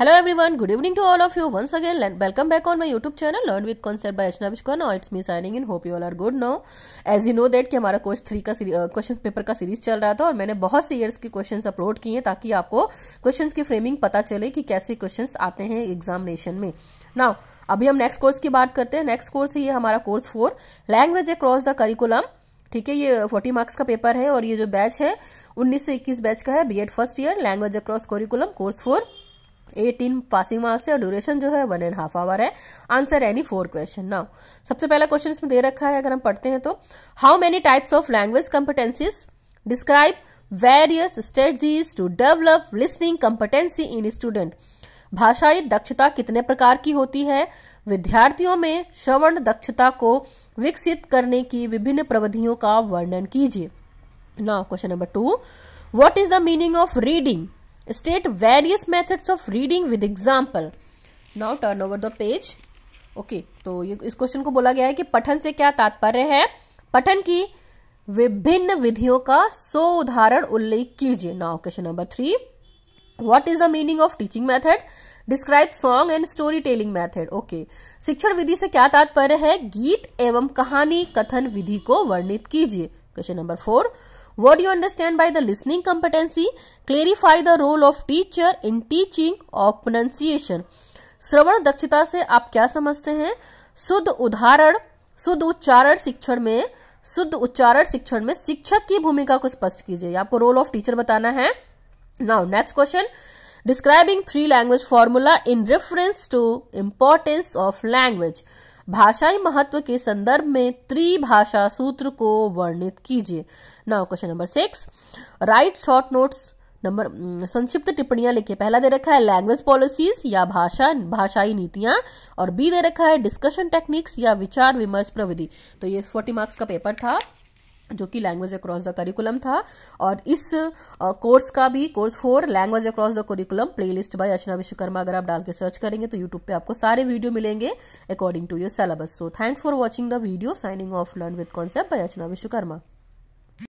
Hello everyone good evening to all of you once again welcome back on my YouTube channel learn with concept by by Ashna Vishkwa. Now it's me signing in. You you all are good now. As you कि हमारा कोर्स थ्री का क्वेश्चन पेपर का सीरीज चल रहा था और मैंने बहुत से ईयर्स के क्वेश्चन अपलोड किए हैं ताकि आपको क्वेश्चन की फ्रेमिंग पता चले कि कैसे क्वेश्चन आते हैं एग्जामिनेशन में नाउ अभी हम नेक्स्ट कोर्स की बात करते हैं नेक्स्ट कोर्स ये हमारा course four language across the curriculum ठीक है ये फोर्टी मार्क्स का पेपर है और ये जो बैच है उन्नीस से इक्कीस बैच का है B Ed first year language across curriculum course four eighteen passing marks है और ड्यूरेशन जो है वन एंड हाफ आवर है answer any four question now सबसे पहला क्वेश्चन इसमें दे रखा है अगर हम पढ़ते हैं तो how many types of language competencies describe various strategies to develop listening competency in student भाषाई दक्षता कितने प्रकार की होती है विद्यार्थियों में श्रवण दक्षता को विकसित करने की विभिन्न प्रविधियों का वर्णन कीजिए now question number two what is the meaning of reading state various methods of reading with example now turn over the page okay okay, तो ये इस क्वेश्चन को बोला गया है कि पठन से क्या तात्पर्य है पठन की विभिन्न विधियों का सो उदाहरण उल्लेख कीजिए now question number three what is the meaning of teaching method describe song and story telling method okay शिक्षण विधि से क्या तात्पर्य है गीत एवं कहानी कथन विधि को वर्णित कीजिए question number four What do you understand by the listening competency? Clarify the role of teacher in teaching or pronunciation. श्रवण दक्षता से आप क्या समझते हैं शुद्ध उदाहरण शुद्ध उच्चारण शिक्षण में शुद्ध उच्चारण शिक्षण में शिक्षक की भूमिका को स्पष्ट कीजिए आपको रोल ऑफ टीचर बताना है now next question describing three language formula in reference to importance of language भाषाई महत्व के संदर्भ में त्रिभाषा सूत्र को वर्णित कीजिए now question number six write short notes number संक्षिप्त टिप्पणियां लिखिए पहला दे रखा है लैंग्वेज पॉलिसीज या भाषा भाषाई नीतियां और बी दे रखा है डिस्कशन टेक्निक्स या विचार विमर्श प्रविधि तो ये फोर्टी मार्क्स का पेपर था जो कि लैंग्वेज अक्रॉस द करिकुलम था और इस कोर्स का भी course four language across the curriculum playlist by Archana Vishwakarma अगर आप डाल के सर्च करेंगे तो यूट्यूब पे आपको सारे वीडियो मिलेंगे according to your syllabus so thanks for watching the video signing off learn with concept by Archana Vishwakarma